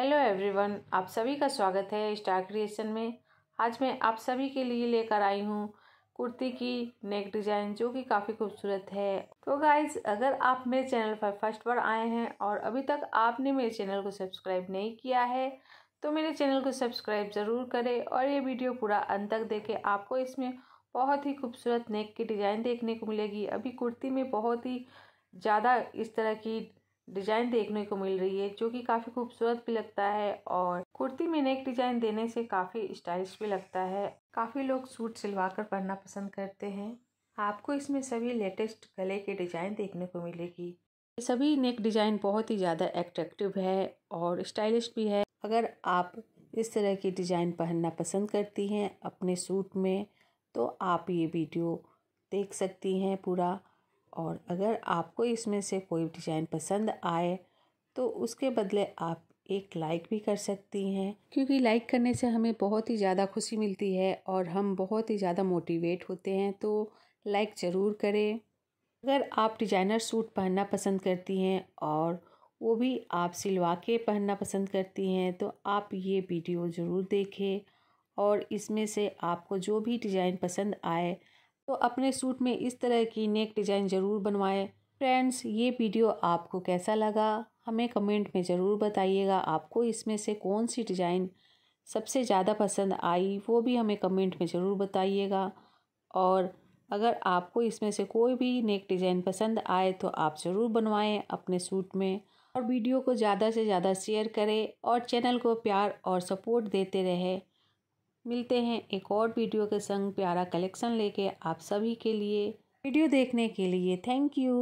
hello everyone आप सभी का स्वागत है स्टार क्रिएशन में आज मैं आप सभी के लिए लेकर आई हूँ कुर्ती की नेक डिज़ाइन जो कि काफ़ी खूबसूरत है तो गाइज अगर आप मेरे चैनल पर फर्स्ट बार आए हैं और अभी तक आपने मेरे चैनल को सब्सक्राइब नहीं किया है तो मेरे चैनल को सब्सक्राइब ज़रूर करें और ये वीडियो पूरा अंत तक देखें आपको इसमें बहुत ही खूबसूरत नेक की डिज़ाइन देखने को मिलेगी अभी कुर्ती में बहुत ही ज़्यादा इस तरह की डिजाइन देखने को मिल रही है जो कि काफी खूबसूरत भी लगता है और कुर्ती में नेक डिजाइन देने से काफी स्टाइलिश भी लगता है काफी लोग सूट सिलवा कर पहनना पसंद करते हैं आपको इसमें सभी लेटेस्ट गले के डिजाइन देखने को मिलेगी सभी नेक डिजाइन बहुत ही ज़्यादा एट्रेक्टिव है और स्टाइलिश भी है अगर आप इस तरह की डिजाइन पहनना पसंद करती हैं अपने सूट में तो आप ये वीडियो देख सकती हैं पूरा और अगर आपको इसमें से कोई डिज़ाइन पसंद आए तो उसके बदले आप एक लाइक भी कर सकती हैं क्योंकि लाइक करने से हमें बहुत ही ज़्यादा खुशी मिलती है और हम बहुत ही ज़्यादा मोटिवेट होते हैं तो लाइक ज़रूर करें अगर आप डिजाइनर सूट पहनना पसंद करती हैं और वो भी आप सिलवा के पहनना पसंद करती हैं तो आप ये वीडियो ज़रूर देखें और इसमें से आपको जो भी डिज़ाइन पसंद आए तो अपने सूट में इस तरह की नेक डिज़ाइन ज़रूर बनवाएं फ्रेंड्स ये वीडियो आपको कैसा लगा हमें कमेंट में ज़रूर बताइएगा आपको इसमें से कौन सी डिज़ाइन सबसे ज़्यादा पसंद आई वो भी हमें कमेंट में ज़रूर बताइएगा और अगर आपको इसमें से कोई भी नेक डिज़ाइन पसंद आए तो आप ज़रूर बनवाएं अपने सूट में और वीडियो को ज़्यादा से ज़्यादा शेयर करें और चैनल को प्यार और सपोर्ट देते रहें मिलते हैं एक और वीडियो के संग प्यारा कलेक्शन लेके आप सभी के लिए वीडियो देखने के लिए थैंक यू